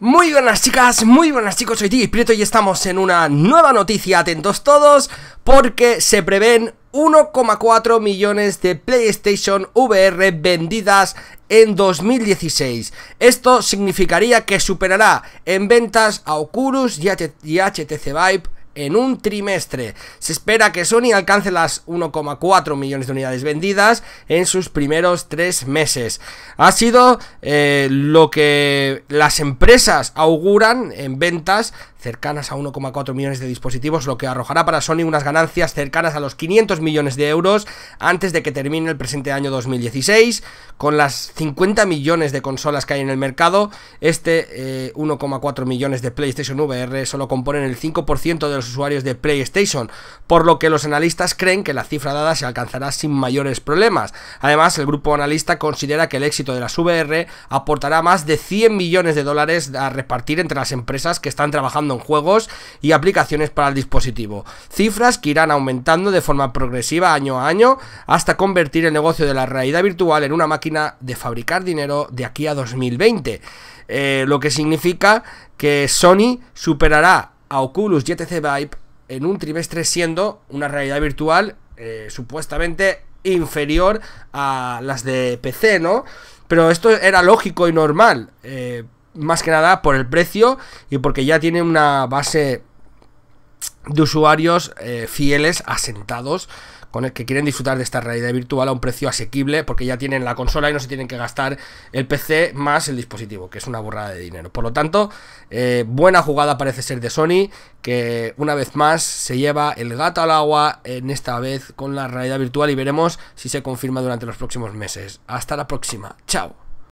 Muy buenas chicas, muy buenas chicos, soy Digi Prieto y estamos en una nueva noticia, atentos todos, porque se prevén 1,4 millones de PlayStation VR vendidas en 2016. Esto significaría que superará en ventas a Oculus y, HTC Vive en un trimestre. Se espera que Sony alcance las 1,4 millones de unidades vendidas en sus primeros tres meses. Ha sido eh, lo que las empresas auguran en ventas cercanas a 1,4 millones de dispositivos, lo que arrojará para Sony unas ganancias cercanas a los 500 millones de euros antes de que termine el presente año 2016. Con las 50 millones de consolas que hay en el mercado, este 1,4 eh, millones de PlayStation VR solo componen el 5% de los usuarios de PlayStation, por lo que los analistas creen que la cifra dada se alcanzará sin mayores problemas. Además, el grupo analista considera que el éxito de las VR aportará más de 100 millones de dólares a repartir entre las empresas que están trabajando en juegos y aplicaciones para el dispositivo, cifras que irán aumentando de forma progresiva año a año hasta convertir el negocio de la realidad virtual en una máquina de fabricar dinero de aquí a 2020, eh, lo que significa que Sony superará a Oculus GTC Vibe en un trimestre siendo una realidad virtual eh, supuestamente inferior a las de PC, ¿no? Pero esto era lógico y normal, eh, más que nada por el precio y porque ya tiene una base de usuarios eh, fieles asentados con el que quieren disfrutar de esta realidad virtual a un precio asequible porque ya tienen la consola y no se tienen que gastar el PC más el dispositivo, que es una burrada de dinero. Por lo tanto, eh, buena jugada parece ser de Sony, que una vez más se lleva el gato al agua en esta vez con la realidad virtual y veremos si se confirma durante los próximos meses. Hasta la próxima, chao.